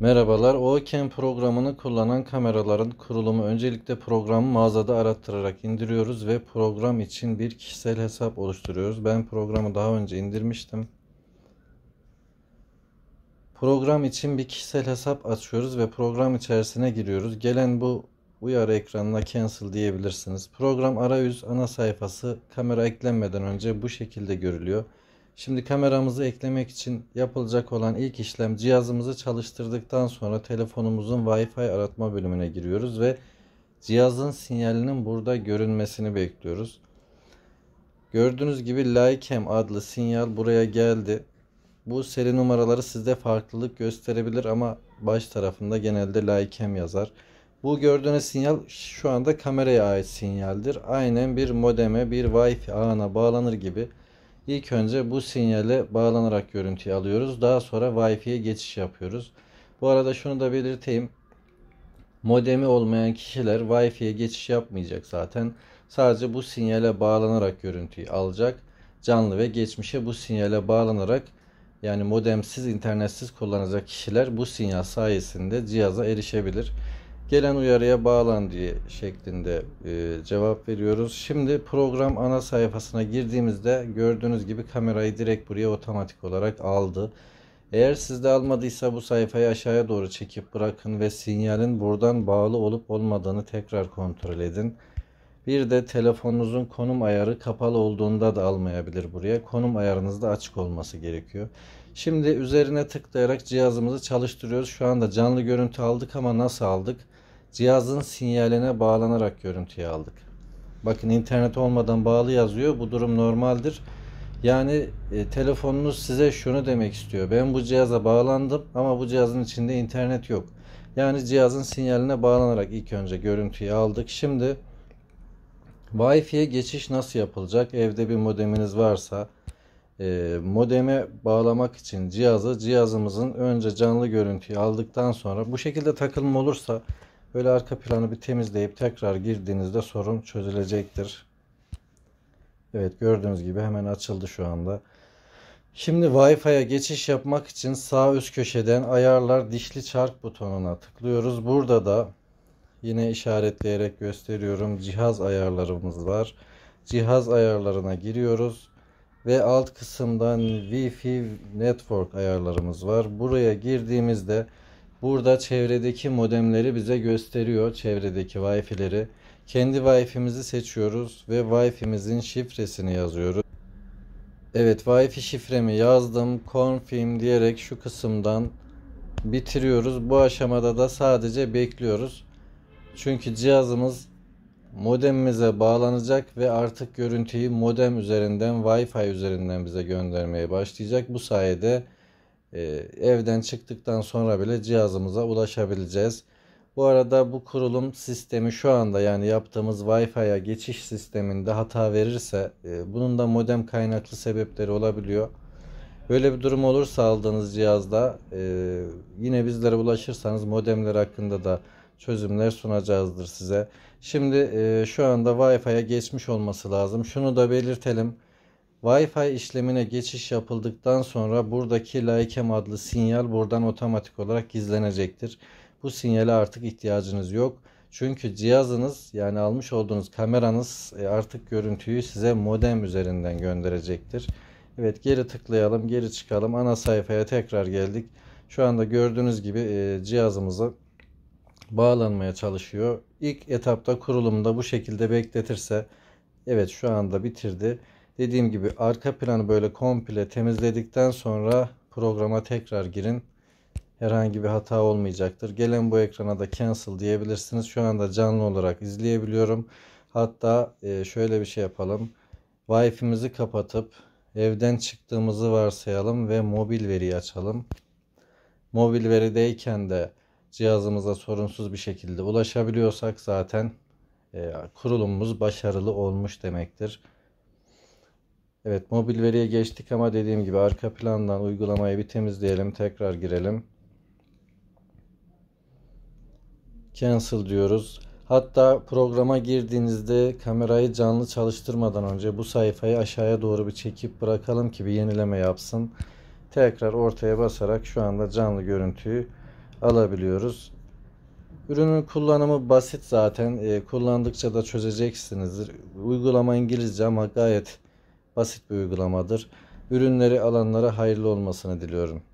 Merhabalar, OCam programını kullanan kameraların kurulumu öncelikle programı mağazada arattırarak indiriyoruz ve program için bir kişisel hesap oluşturuyoruz. Ben programı daha önce indirmiştim. Program için bir kişisel hesap açıyoruz ve program içerisine giriyoruz. Gelen bu uyarı ekranına cancel diyebilirsiniz. Program arayüz ana sayfası kamera eklenmeden önce bu şekilde görülüyor. Şimdi kameramızı eklemek için yapılacak olan ilk işlem cihazımızı çalıştırdıktan sonra telefonumuzun Wi-Fi aratma bölümüne giriyoruz ve cihazın sinyalinin burada görünmesini bekliyoruz. Gördüğünüz gibi Lycam adlı sinyal buraya geldi. Bu seri numaraları sizde farklılık gösterebilir ama baş tarafında genelde Lycam yazar. Bu gördüğünüz sinyal şu anda kameraya ait sinyaldir. Aynen bir modeme bir Wi-Fi ağına bağlanır gibi İlk önce bu sinyale bağlanarak görüntüyü alıyoruz. Daha sonra Wi-Fi'ye geçiş yapıyoruz. Bu arada şunu da belirteyim. Modemi olmayan kişiler Wi-Fi'ye geçiş yapmayacak zaten. Sadece bu sinyale bağlanarak görüntüyü alacak. Canlı ve geçmişe bu sinyale bağlanarak yani modemsiz, internetsiz kullanacak kişiler bu sinyal sayesinde cihaza erişebilir gelen uyarıya bağlan diye şeklinde e, cevap veriyoruz. Şimdi program ana sayfasına girdiğimizde gördüğünüz gibi kamerayı direkt buraya otomatik olarak aldı. Eğer sizde almadıysa bu sayfayı aşağıya doğru çekip bırakın ve sinyalin buradan bağlı olup olmadığını tekrar kontrol edin. Bir de telefonunuzun konum ayarı kapalı olduğunda da almayabilir buraya. Konum ayarınızda açık olması gerekiyor. Şimdi üzerine tıklayarak cihazımızı çalıştırıyoruz. Şu anda canlı görüntü aldık ama nasıl aldık? Cihazın sinyaline bağlanarak görüntüyü aldık. Bakın internet olmadan bağlı yazıyor. Bu durum normaldir. Yani e, telefonunuz size şunu demek istiyor. Ben bu cihaza bağlandım ama bu cihazın içinde internet yok. Yani cihazın sinyaline bağlanarak ilk önce görüntüyü aldık. Şimdi Wi-Fi'ye geçiş nasıl yapılacak? Evde bir modeminiz varsa e, modeme bağlamak için cihazı cihazımızın önce canlı görüntüyü aldıktan sonra bu şekilde takılma olursa böyle arka planı bir temizleyip tekrar girdiğinizde sorun çözülecektir. Evet gördüğünüz gibi hemen açıldı şu anda. Şimdi Wi-Fi'ye geçiş yapmak için sağ üst köşeden ayarlar dişli çark butonuna tıklıyoruz. Burada da yine işaretleyerek gösteriyorum. Cihaz ayarlarımız var. Cihaz ayarlarına giriyoruz ve alt kısımdan Wi-Fi network ayarlarımız var. Buraya girdiğimizde burada çevredeki modemleri bize gösteriyor. Çevredeki Wi-Fi'leri. Kendi Wi-Fi'mizi seçiyoruz ve Wi-Fi'mizin şifresini yazıyoruz. Evet Wi-Fi şifremi yazdım. Confirm diyerek şu kısımdan bitiriyoruz. Bu aşamada da sadece bekliyoruz. Çünkü cihazımız modemimize bağlanacak ve artık görüntüyü modem üzerinden Wi-Fi üzerinden bize göndermeye başlayacak. Bu sayede e, evden çıktıktan sonra bile cihazımıza ulaşabileceğiz. Bu arada bu kurulum sistemi şu anda yani yaptığımız Wi-Fi'ye geçiş sisteminde hata verirse e, bunun da modem kaynaklı sebepleri olabiliyor. Böyle bir durum olursa aldığınız cihazda e, yine bizlere ulaşırsanız modemler hakkında da çözümler sunacağızdır size. Şimdi e, şu anda Wi-Fi'ye geçmiş olması lazım. Şunu da belirtelim. Wi-Fi işlemine geçiş yapıldıktan sonra buradaki Laikem adlı sinyal buradan otomatik olarak gizlenecektir. Bu sinyale artık ihtiyacınız yok. Çünkü cihazınız yani almış olduğunuz kameranız e, artık görüntüyü size modem üzerinden gönderecektir. Evet geri tıklayalım geri çıkalım ana sayfaya tekrar geldik. Şu anda gördüğünüz gibi e, cihazımızı bağlanmaya çalışıyor. İlk etapta kurulumda bu şekilde bekletirse evet şu anda bitirdi. Dediğim gibi arka planı böyle komple temizledikten sonra programa tekrar girin. Herhangi bir hata olmayacaktır. Gelen bu ekrana da cancel diyebilirsiniz. Şu anda canlı olarak izleyebiliyorum. Hatta e, şöyle bir şey yapalım. Wi-Fi'mizi kapatıp evden çıktığımızı varsayalım ve mobil veriyi açalım. Mobil verideyken de cihazımıza sorunsuz bir şekilde ulaşabiliyorsak zaten e, kurulumumuz başarılı olmuş demektir. Evet mobil veriye geçtik ama dediğim gibi arka plandan uygulamayı bir temizleyelim. Tekrar girelim. Cancel diyoruz. Hatta programa girdiğinizde kamerayı canlı çalıştırmadan önce bu sayfayı aşağıya doğru bir çekip bırakalım ki bir yenileme yapsın. Tekrar ortaya basarak şu anda canlı görüntüyü alabiliyoruz. Ürünün kullanımı basit zaten. E, kullandıkça da çözeceksinizdir. Uygulama İngilizce ama gayet basit bir uygulamadır. Ürünleri alanlara hayırlı olmasını diliyorum.